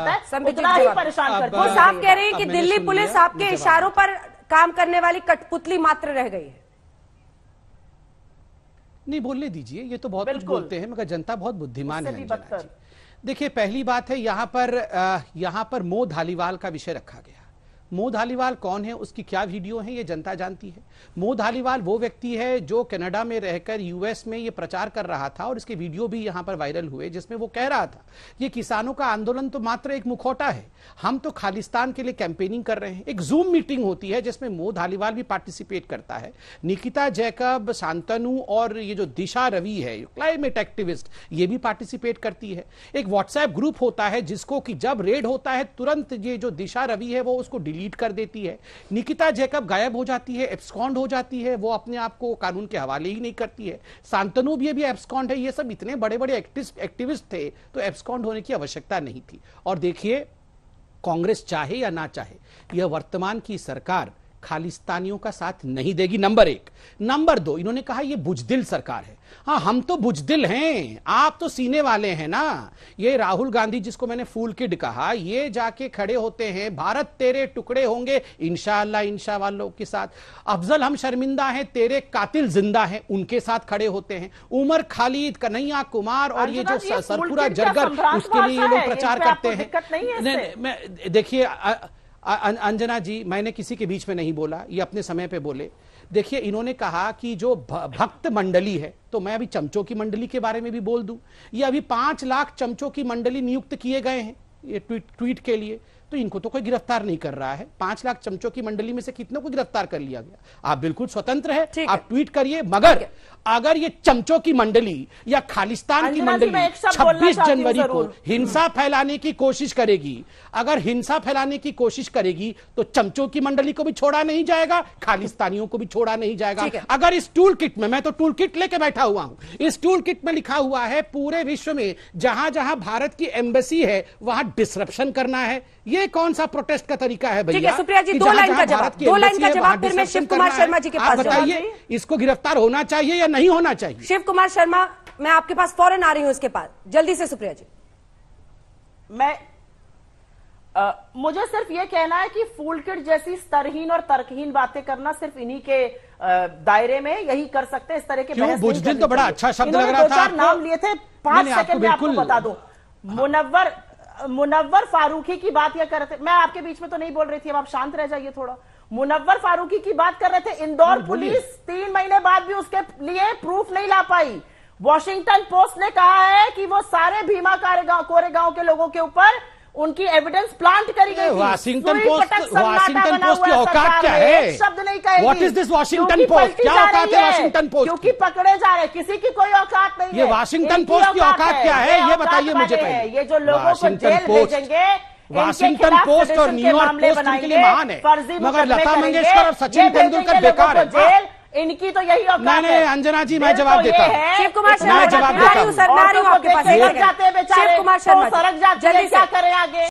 जाता है परेशान करता है वो साफ कह रहे हैं कि दिल्ली पुलिस आपके इशारों पर काम करने वाली कठपुतली मात्र रह गई है नहीं बोलने दीजिए ये तो बहुत कुछ बोलते हैं मगर जनता बहुत बुद्धिमान है देखिए पहली बात है यहाँ पर यहाँ पर मोह धालीवाल का विषय रखा गया मोह धालीवाल कौन है उसकी क्या वीडियो है ये जनता जानती है मोह धालीवाल वो व्यक्ति है जो कनाडा में रहकर यूएस में ये प्रचार कर रहा था और इसके वीडियो भी यहाँ पर वायरल हुए जिसमें वो कह रहा था ये किसानों का आंदोलन तो मात्र एक मुखौटा है हम तो खालिस्तान के लिए कैंपेनिंग कर रहे हैं एक जूम मीटिंग होती है जिसमें मोह धालीवाल भी पार्टिसिपेट करता है निकिता जैकब शांतनु और ये जो दिशा रवि है क्लाइमेट एक्टिविस्ट ये भी पार्टिसिपेट करती है एक व्हाट्सएप ग्रुप होता है जिसको कि जब रेड होता है तुरंत ये जो दिशा रवि है वो उसको डिलीट डिलीट कर देती है निकिता जैकब गायब हो जाती है एब्सकॉन्ड हो जाती है वो अपने आप को कानून के हवाले ही नहीं करती है सांतनु भी अभी एब्सकॉन्ड है ये सब इतने बड़े बड़े एक्टिविस्ट थे तो एब्सकॉन्ड होने की आवश्यकता नहीं थी और देखिए कांग्रेस चाहे या ना चाहे यह वर्तमान की सरकार खालिस्तानियों का साथ नहीं देगी नंबर एक नंबर दो इन्होंने कहा ये बुजदिल सरकार है हाँ हम तो बुजदिल हैं आप तो सीने वाले हैं ना ये राहुल गांधी जिसको मैंने फूल किड कहा ये जाके खड़े होते हैं भारत तेरे टुकड़े होंगे इंशाला इंशा वालों के साथ अफजल हम शर्मिंदा हैं तेरे कातिल जिंदा हैं उनके साथ खड़े होते हैं उमर खालिद कन्हैया कुमार और ये जो सरपुरा जरगर उसके लिए ये लोग प्रचार करते हैं देखिए अं, अंजना जी मैंने किसी के बीच में नहीं बोला ये अपने समय पे बोले देखिए इन्होंने कहा कि जो भक्त मंडली है तो मैं अभी चमचों की मंडली के बारे में भी बोल दूं ये अभी पांच लाख चमचों की मंडली नियुक्त किए गए हैं ये ट्वीट ट्वीट के लिए तो इनको तो कोई गिरफ्तार नहीं कर रहा है पांच लाख चमचों की मंडली में से कितनों को गिरफ्तार कर लिया गया आप बिल्कुल स्वतंत्र है आप ट्वीट करिए मगर अगर ये चमचों की मंडली या खालिस्तान की मंडली 26 जनवरी को हिंसा हम्म। फैलाने की कोशिश करेगी अगर हिंसा फैलाने की कोशिश करेगी तो चमचों की मंडली को भी छोड़ा नहीं जाएगा खालिस्तानियों को भी छोड़ा नहीं जाएगा अगर इस टूल किट में मैं तो टूल किट लेके बैठा हुआ हूं इस टूल किट में लिखा हुआ है पूरे विश्व में जहां जहां भारत की एम्बेसी है वहां डिसरप्शन करना है ये कौन सा प्रोटेस्ट का तरीका है भैया सुप्रिया जी दो लाइन का जवाब दो लाइन का जवाब फिर मैं शिव कुमार शर्मा जी के पास बताइए इसको गिरफ्तार होना चाहिए या नहीं होना चाहिए शिव कुमार शर्मा मैं आपके पास फॉरन आ रही हूँ इसके पास जल्दी से सुप्रिया जी मैं आ, मुझे सिर्फ ये कहना है कि फूलकिट जैसी स्तरहीन और तर्कहीन बातें करना सिर्फ इन्हीं के दायरे में यही कर सकते हैं इस तरह के बुजदिल तो बड़ा अच्छा शब्द लग रहा था नाम लिए थे पांच सेकंड में आपको बता दो हाँ। मुनव्वर मुनव्वर फारूकी की बात यह कर रहे थे मैं आपके बीच में तो नहीं बोल रही थी अब आप शांत रह जाइए थोड़ा मुनव्वर फारूकी की बात कर रहे थे इंदौर पुलिस तीन महीने बाद भी उसके लिए प्रूफ नहीं ला पाई वॉशिंगटन पोस्ट ने कहा है कि वो सारे भीमा कोरेगांव के लोगों के ऊपर उनकी एविडेंस प्लांट करी गई वाशिंगटन पोस्ट वाशिंगटन पोस्ट की औकात क्या है शब्द नहीं कहेगी what is this Washington Post क्या औकात है वाशिंगटन पोस्ट क्योंकि पकड़े जा रहे किसी की कोई औकात नहीं ये वाशिंगटन पोस्ट की औकात क्या है ये बताइए मुझे पहले ये जो लोगों को जेल भेजेंगे वाशिंगटन पोस्ट और न्यूयॉर्क पोस्ट के लिए महान है मगर लता मंगेशकर और सचिन तेंदुलकर बेकार है इनकी तो यही नहीं नहीं अंजना जी मैं जवाब तो देता हूँ शिव कुमार शर्मा जवाब देता हूँ सरकारी आपके पास सरक जाते हैं बेचारे शिव कुमार तो शर्मा सरक जाते हैं क्या करें आगे